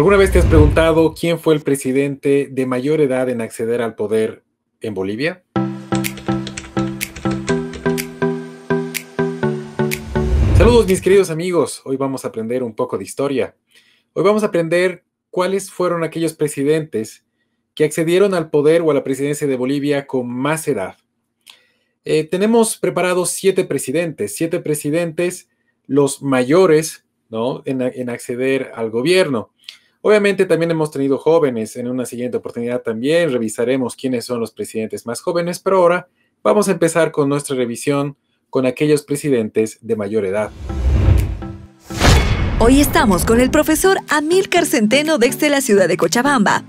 ¿Alguna vez te has preguntado quién fue el presidente de mayor edad en acceder al poder en Bolivia? Saludos mis queridos amigos, hoy vamos a aprender un poco de historia. Hoy vamos a aprender cuáles fueron aquellos presidentes que accedieron al poder o a la presidencia de Bolivia con más edad. Eh, tenemos preparados siete presidentes, siete presidentes, los mayores, En, en acceder al gobierno. Obviamente también hemos tenido jóvenes, en una siguiente oportunidad también revisaremos quiénes son los presidentes más jóvenes, pero ahora vamos a empezar con nuestra revisión con aquellos presidentes de mayor edad. Hoy estamos con el profesor Amílcar Centeno desde la ciudad de Cochabamba.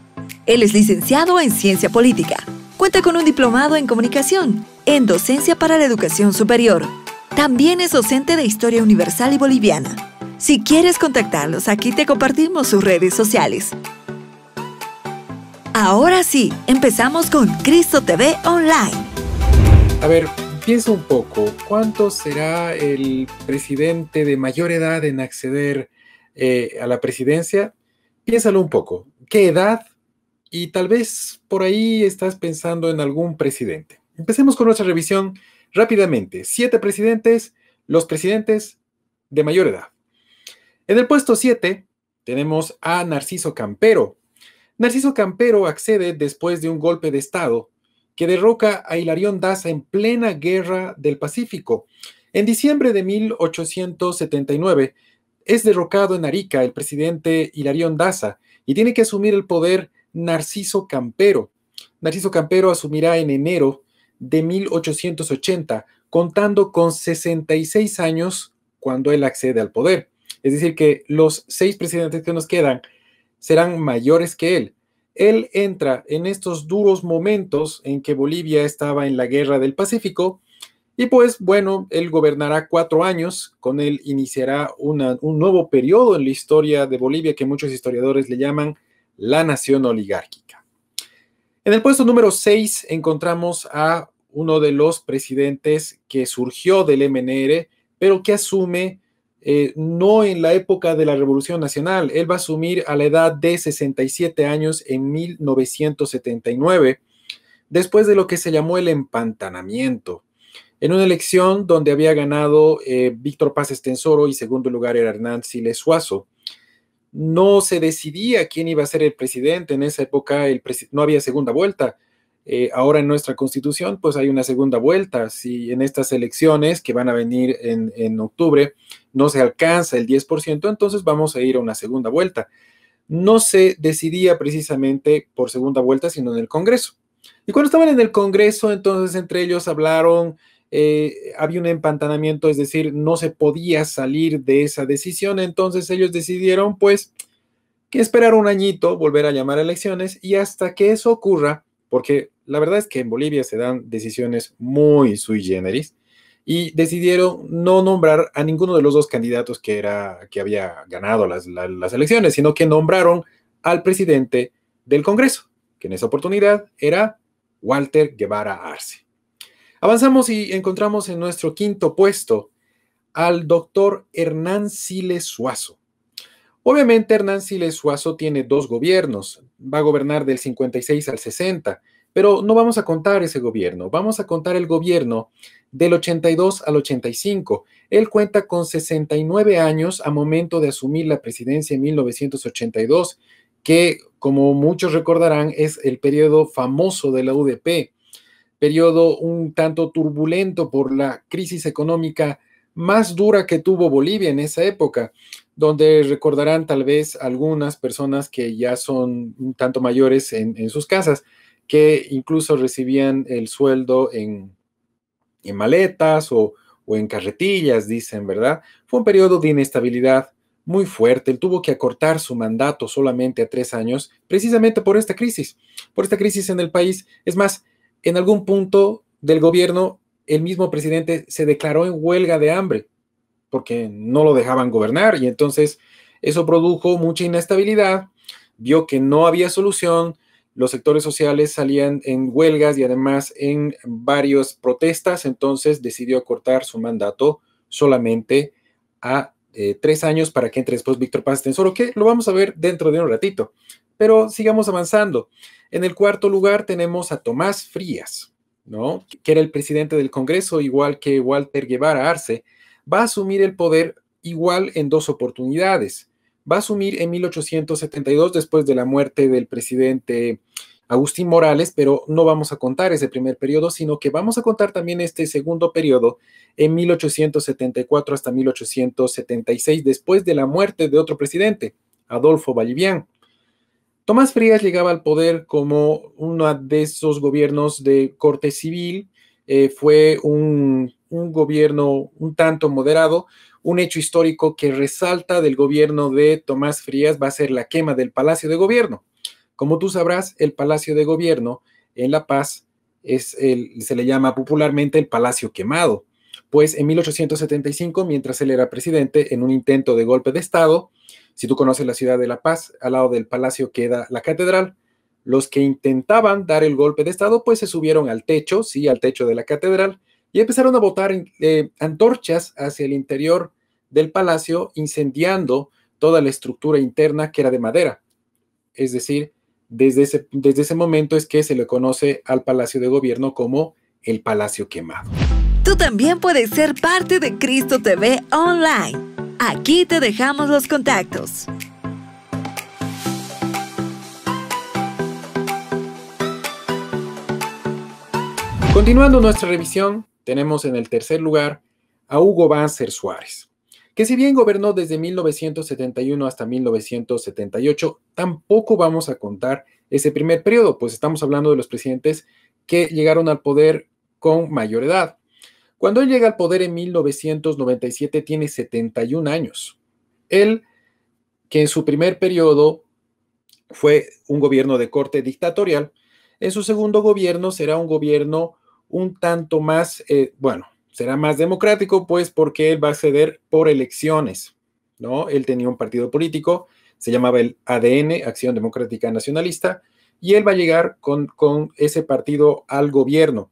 Él es licenciado en Ciencia Política. Cuenta con un diplomado en Comunicación, en Docencia para la Educación Superior. También es docente de Historia Universal y Boliviana si quieres contactarlos, aquí te compartimos sus redes sociales. Ahora sí, empezamos con Cristo TV Online. A ver, piensa un poco, ¿cuánto será el presidente de mayor edad en acceder eh, a la presidencia? Piénsalo un poco, ¿qué edad? Y tal vez por ahí estás pensando en algún presidente. Empecemos con nuestra revisión rápidamente. Siete presidentes, los presidentes de mayor edad. En el puesto 7 tenemos a Narciso Campero. Narciso Campero accede después de un golpe de Estado que derroca a Hilarión Daza en plena guerra del Pacífico. En diciembre de 1879 es derrocado en Arica el presidente Hilarión Daza y tiene que asumir el poder Narciso Campero. Narciso Campero asumirá en enero de 1880, contando con 66 años cuando él accede al poder. Es decir, que los seis presidentes que nos quedan serán mayores que él. Él entra en estos duros momentos en que Bolivia estaba en la guerra del Pacífico y pues bueno, él gobernará cuatro años, con él iniciará un nuevo periodo en la historia de Bolivia que muchos historiadores le llaman la nación oligárquica. En el puesto número seis encontramos a uno de los presidentes que surgió del MNR, pero que asume eh, no en la época de la Revolución Nacional. Él va a asumir a la edad de 67 años en 1979, después de lo que se llamó el empantanamiento. En una elección donde había ganado eh, Víctor Paz Estensoro y segundo lugar era Hernán Siles Suazo. No se decidía quién iba a ser el presidente en esa época, no había segunda vuelta eh, ahora en nuestra constitución, pues hay una segunda vuelta. Si en estas elecciones que van a venir en, octubre no se alcanza el 10%, entonces vamos a ir a una segunda vuelta. No se decidía precisamente por segunda vuelta, sino en el Congreso. Y cuando estaban en el Congreso, entonces entre ellos hablaron, eh, había un empantanamiento, es decir, no se podía salir de esa decisión, entonces ellos decidieron, pues, que esperar un añito, volver a llamar a elecciones, y hasta que eso ocurra, porque la verdad es que en Bolivia se dan decisiones muy sui generis y decidieron no nombrar a ninguno de los dos candidatos que, era, que había ganado las, las elecciones, sino que nombraron al presidente del Congreso, que en esa oportunidad era Walter Guevara Arce. Avanzamos y encontramos en nuestro quinto puesto al doctor Hernán Siles Suazo. Obviamente Hernán Siles tiene dos gobiernos, va a gobernar del 56 al 60, pero no vamos a contar ese gobierno, vamos a contar el gobierno del 82 al 85. Él cuenta con 69 años a momento de asumir la presidencia en 1982, que como muchos recordarán es el periodo famoso de la UDP, periodo un tanto turbulento por la crisis económica más dura que tuvo Bolivia en esa época donde recordarán tal vez algunas personas que ya son un tanto mayores en, sus casas, que incluso recibían el sueldo en, maletas o, o en carretillas, dicen, ¿verdad? Fue un periodo de inestabilidad muy fuerte. Él tuvo que acortar su mandato solamente a tres años, precisamente por esta crisis, por esta crisis en el país. Es más, en algún punto del gobierno, el mismo presidente se declaró en huelga de hambre porque no lo dejaban gobernar y entonces eso produjo mucha inestabilidad, vio que no había solución, los sectores sociales salían en huelgas y además en varias protestas, entonces decidió acortar su mandato solamente a eh, tres años para que entre después Víctor Paz Tensoro, que lo vamos a ver dentro de un ratito. Pero sigamos avanzando. En el cuarto lugar tenemos a Tomás Frías, ¿no? que era el presidente del Congreso, igual que Walter Guevara Arce, va a asumir el poder igual en dos oportunidades. Va a asumir en 1872 después de la muerte del presidente Agustín Morales, pero no vamos a contar ese primer periodo, sino que vamos a contar también este segundo periodo en 1874 hasta 1876, después de la muerte de otro presidente, Adolfo Vallivian. Tomás Frías llegaba al poder como uno de esos gobiernos de corte civil, eh, fue un un gobierno un tanto moderado. Un hecho histórico que resalta del gobierno de Tomás Frías va a ser la quema del Palacio de Gobierno. Como tú sabrás, el Palacio de Gobierno en La Paz es el, se le llama popularmente el Palacio Quemado, pues en 1875, mientras él era presidente, en un intento de golpe de Estado, si tú conoces la ciudad de La Paz, al lado del palacio queda la catedral, los que intentaban dar el golpe de Estado, pues se subieron al techo, sí, al techo de la catedral, y empezaron a botar eh, antorchas hacia el interior del palacio, incendiando toda la estructura interna que era de madera. Es decir, desde ese, desde ese momento es que se le conoce al palacio de gobierno como el palacio quemado. Tú también puedes ser parte de Cristo TV Online. Aquí te dejamos los contactos. Continuando nuestra revisión, tenemos en el tercer lugar a Hugo Banzer Suárez, que si bien gobernó desde 1971 hasta 1978, tampoco vamos a contar ese primer periodo, pues estamos hablando de los presidentes que llegaron al poder con mayor edad. Cuando él llega al poder en 1997 tiene 71 años. Él, que en su primer periodo fue un gobierno de corte dictatorial, en su segundo gobierno será un gobierno un tanto más, eh, bueno, será más democrático, pues porque él va a ceder por elecciones, ¿no? Él tenía un partido político, se llamaba el ADN, Acción Democrática Nacionalista, y él va a llegar con, con ese partido al gobierno.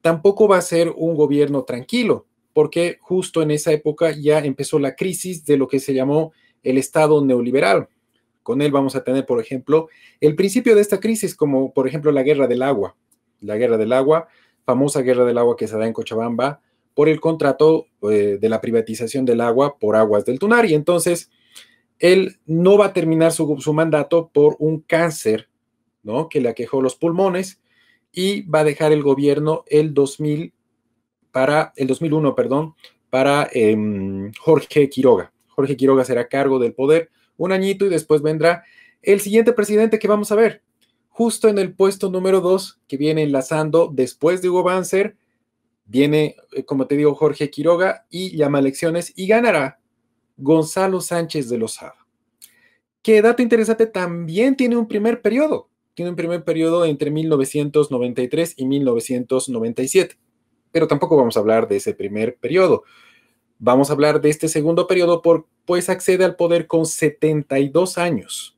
Tampoco va a ser un gobierno tranquilo, porque justo en esa época ya empezó la crisis de lo que se llamó el Estado neoliberal. Con él vamos a tener, por ejemplo, el principio de esta crisis, como por ejemplo la guerra del agua. La guerra del agua famosa guerra del agua que se da en Cochabamba por el contrato eh, de la privatización del agua por Aguas del Tunar. Y entonces él no va a terminar su, mandato por un cáncer ¿no? que le aquejó los pulmones y va a dejar el gobierno el 2000 para el 2001, perdón, para em, Jorge Quiroga. Jorge Quiroga será cargo del poder un añito y después vendrá el siguiente presidente que vamos a ver, justo en el puesto número 2, que viene enlazando después de Hugo Banzer, viene, eh, como te digo, Jorge Quiroga y llama elecciones y ganará Gonzalo Sánchez de Lozada. ¿Qué dato interesante, también tiene un primer periodo, tiene un primer periodo entre 1993 y 1997, pero tampoco vamos a hablar de ese primer periodo. Vamos a hablar de este segundo periodo, por, pues accede al poder con 72 años.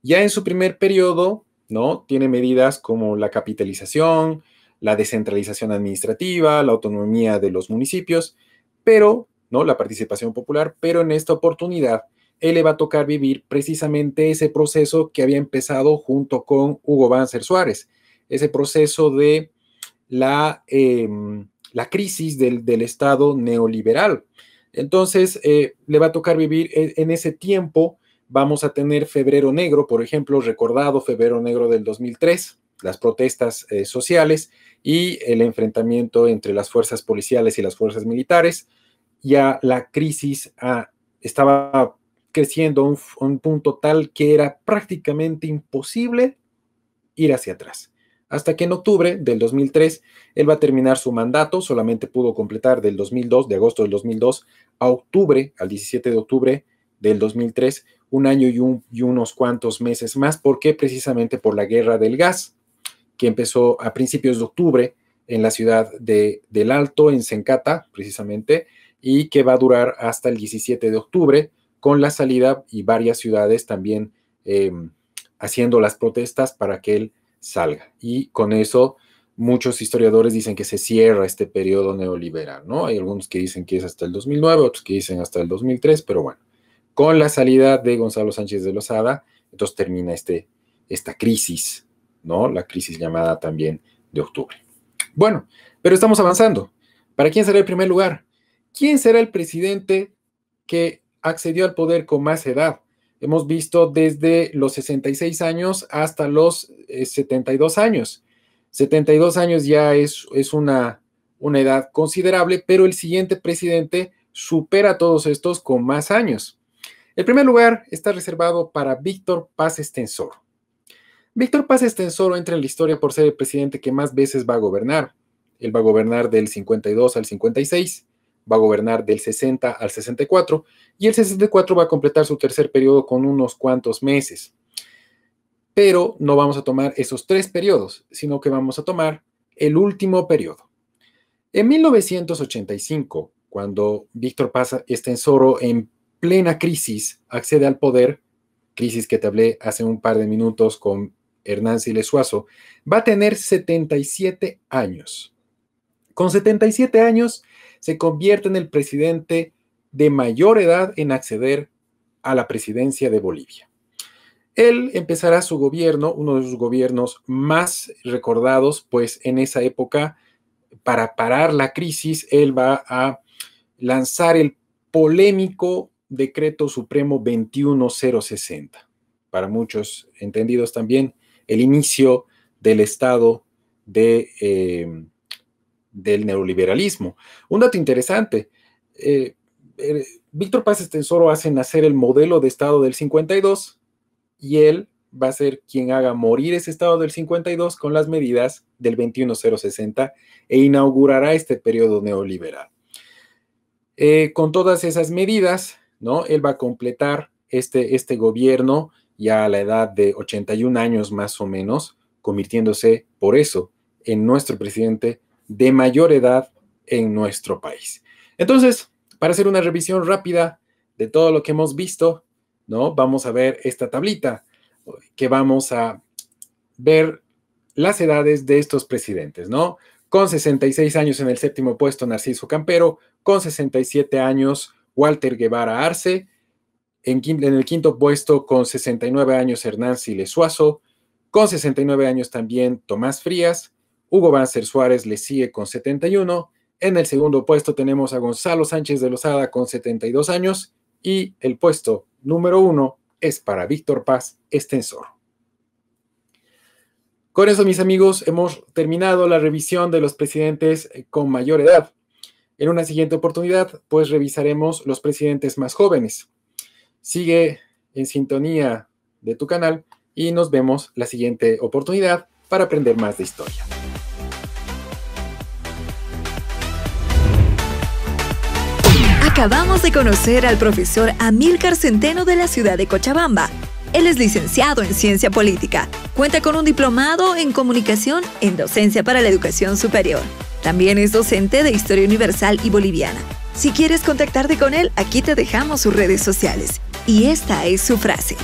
Ya en su primer periodo ¿no? Tiene medidas como la capitalización, la descentralización administrativa, la autonomía de los municipios, pero, ¿no? La participación popular, pero en esta oportunidad él le va a tocar vivir precisamente ese proceso que había empezado junto con Hugo Banzer Suárez, ese proceso de la, em, la crisis del, Estado neoliberal. Entonces, eh, le va a tocar vivir e, en ese tiempo vamos a tener febrero negro, por ejemplo, recordado febrero negro del 2003, las protestas eh, sociales y el enfrentamiento entre las fuerzas policiales y las fuerzas militares. Ya la crisis ah, estaba creciendo a un punto tal que era prácticamente imposible ir hacia atrás hasta que en octubre del 2003 él va a terminar su mandato, solamente pudo completar del 2002, de agosto del 2002 a octubre, al 17 de octubre del 2003, un año y, unos cuantos meses más. ¿Por qué? Precisamente por la guerra del gas, que empezó a principios de octubre en la ciudad de, del Alto, en Sencata, precisamente, y que va a durar hasta el 17 de octubre, con la salida y varias ciudades también em, haciendo las protestas para que él salga. Y con eso muchos historiadores dicen que se cierra este periodo neoliberal, ¿no? Hay algunos que dicen que es hasta el 2009, otros que dicen hasta el 2003, pero bueno con la salida de Gonzalo Sánchez de Lozada, entonces termina este, esta crisis, ¿no? La crisis llamada también de octubre. Bueno, pero estamos avanzando. ¿Para quién será el primer lugar? ¿Quién será el presidente que accedió al poder con más edad? Hemos visto desde los 66 años hasta los 72 eh, años. 72 años ya es, una, una edad considerable, pero el siguiente presidente supera todos estos con más años. El primer lugar está reservado para Víctor Paz Estensoro. Víctor Paz Estensoro entra en la historia por ser el presidente que más veces va a gobernar. Él va a gobernar del 52 al 56, va a gobernar del 60 al 64 y el 64 va a completar su tercer periodo con unos cuantos meses. Pero no vamos a tomar esos tres periodos, sino que vamos a tomar el último periodo. En 1985, cuando Víctor Paz Estensoro en em- plena crisis accede al poder, crisis que te hablé hace un par de minutos con Hernán Silesuazo, va a tener 77 años. Con 77 años se convierte en el presidente de mayor edad en acceder a la presidencia de Bolivia. Él empezará su gobierno, uno de sus gobiernos más recordados, pues en esa época, para parar la crisis, él va a lanzar el polémico Decreto Supremo 21060. Para muchos entendidos también, el inicio del estado eh, del neoliberalismo. Un dato interesante. Eh, eh, Víctor Paz Estensoro hace nacer el modelo de Estado del 52 y él va a ser quien haga morir ese Estado del 52 con las medidas del 21060 e inaugurará este periodo neoliberal. con todas esas medidas, ¿no? Él va a completar este, este gobierno ya a la edad de 81 años más o menos, convirtiéndose por eso en nuestro presidente de mayor edad en nuestro país. Entonces, para hacer una revisión rápida de todo lo que hemos visto, ¿no? Vamos a ver esta tablita que vamos a ver las edades de estos presidentes, ¿no? Con 66 años en el séptimo puesto, Narciso Campero, con 67 años, Walter Guevara Arce. En, el quinto puesto, con 69 años, Hernán Silesuazo. Con 69 años también Tomás Frías. Hugo Banzer Suárez le sigue con 71. En el segundo puesto tenemos a Gonzalo Sánchez de Lozada con 72 años. Y el puesto número uno es para Víctor Paz Estensor. Con eso, mis amigos, hemos terminado la revisión de los presidentes con mayor edad. En una siguiente oportunidad, pues revisaremos los presidentes más jóvenes. Sigue en sintonía de tu canal y nos vemos la siguiente oportunidad para aprender más de historia. Acabamos de conocer al profesor Amílcar Centeno de la ciudad de Cochabamba. Él es licenciado en Ciencia Política. Cuenta con un diplomado en Comunicación en Docencia para la Educación Superior. También es docente de Historia Universal y Boliviana. Si quieres contactarte con él, aquí te dejamos sus redes sociales. Y esta es su frase.